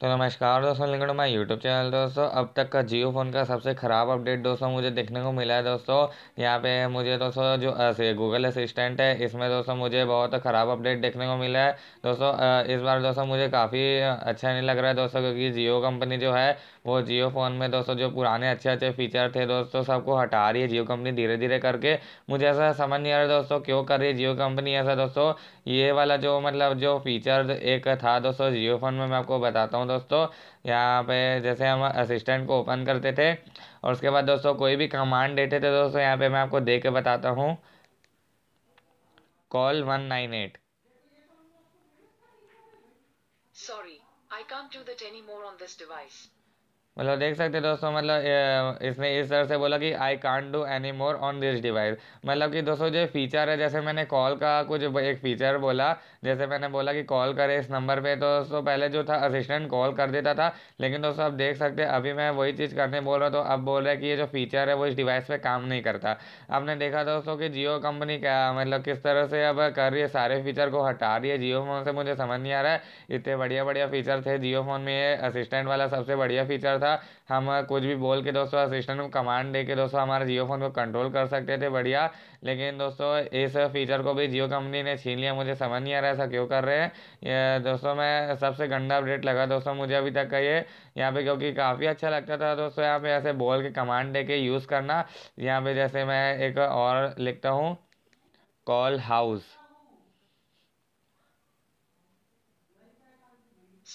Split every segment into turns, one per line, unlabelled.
तो नमस्कार दोस्तों लिंगड माय यूट्यूब चैनल दोस्तों अब तक का जियो फ़ोन का सबसे ख़राब अपडेट दोस्तों मुझे देखने को मिला है दोस्तों यहाँ पे मुझे दोस्तों जो गूगल असिस्टेंट है इसमें दोस्तों मुझे बहुत ख़राब अपडेट देखने को मिला है दोस्तों इस बार दोस्तों मुझे काफ़ी अच्छा नहीं लग रहा है दोस्तों क्योंकि जियो कंपनी जो है वो जियो फ़ोन में दोस्तों जो पुराने अच्छे अच्छे फीचर थे दोस्तों सबको हटा रही है जियो कंपनी धीरे धीरे करके मुझे ऐसा समझ नहीं आ रहा दोस्तों क्यों कर रही है जियो कंपनी ऐसा दोस्तों ये वाला जो मतलब जो फीचर एक था दोस्तों जियो फ़ोन में मैं आपको बताता हूँ हूँ दोस्तों यहाँ पे जैसे हम असिस्टेंट को ओपन करते थे और उसके बाद दोस्तों कोई भी कमांड देते थे दोस्तों यहाँ पे मैं आपको दे के बताता हूँ call one nine eight sorry I can't do that any more on this device मतलब देख सकते दोस्तों मतलब इसने इस तरह से बोला कि I can't do any more on this device मतलब कि दोस्तों जो फीचर है जैसे मैंने कॉल का कुछ एक फीचर बोला जैसे मैंने बोला कि कॉल करे इस नंबर पे तो दोस्तों पहले जो था असिस्टेंट कॉल कर देता था लेकिन दोस्तों आप देख सकते अभी मैं वही चीज़ करने बोल रहा हूँ तो अब बोल रहा है कि ये जो फीचर है वो इस डिवाइस पर काम नहीं करता आपने देखा दोस्तों कि जियो कंपनी क्या मतलब किस तरह से अब कर रही है सारे फीचर को हटा रही है जियो फ़ोन से मुझे समझ नहीं आ रहा है इतने बढ़िया बढ़िया फीचर थे जियो फ़ोन में ये असिस्टेंट वाला सबसे बढ़िया फीचर था था हम कुछ भी बोल के दोस्तों असिस्टेंट को कमांड दे के दोस्तों हमारे जियो फ़ोन को कंट्रोल कर सकते थे बढ़िया लेकिन दोस्तों इस फीचर को भी जियो कंपनी ने छीन लिया मुझे समझ नहीं आ रहा ऐसा क्यों कर रहे हैं दोस्तों मैं सबसे गंदा अपडेट लगा दोस्तों मुझे अभी तक का ये यहाँ पे क्योंकि काफ़ी अच्छा लगता था दोस्तों यहाँ पे ऐसे बोल के कमांड दे के यूज़ करना यहाँ पे जैसे मैं एक और लिखता हूँ call house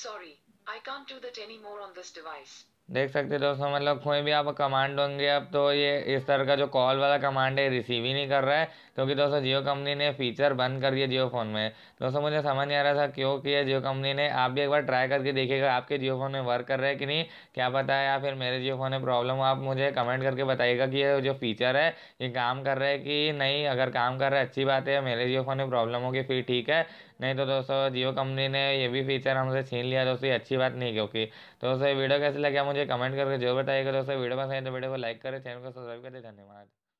Sorry, I can't do that anymore on this device. देख सकते दोस्तों मतलब कोई भी आप कमांड होंगे अब तो ये इस तरह का जो कॉल वाला कमांड है रिसीव ही नहीं कर रहा है क्योंकि दोस्तों जियो कंपनी ने फीचर बंद कर दिया जियो फ़ोन में दोस्तों मुझे समझ नहीं आ रहा था क्यों किया जियो कंपनी ने आप भी एक बार ट्राई करके देखिएगा आपके जियो फ़ोन में वर्क कर रहा है कि नहीं क्या पता है या फिर मेरे जियो फ़ोन में प्रॉब्लम हो आप मुझे कमेंट करके बताइएगा कि ये जो फीचर है ये काम कर रहा है कि नहीं अगर काम कर रहा है अच्छी बात है मेरे जियो फ़ोन में प्रॉब्लम होगी फिर ठीक है नहीं तो दोस्तों जियो कंपनी ने ये भी फीचर हमसे छीन लिया दोस्तों ये अच्छी बात नहीं क्योंकि दोस्तों ये वीडियो कैसे लगे मुझे कमेंट करके जो बताएगा दोस्तों वीडियो पसंद है तो वीडियो को लाइक करें चैनल को सब्सक्राइब करें धन्यवाद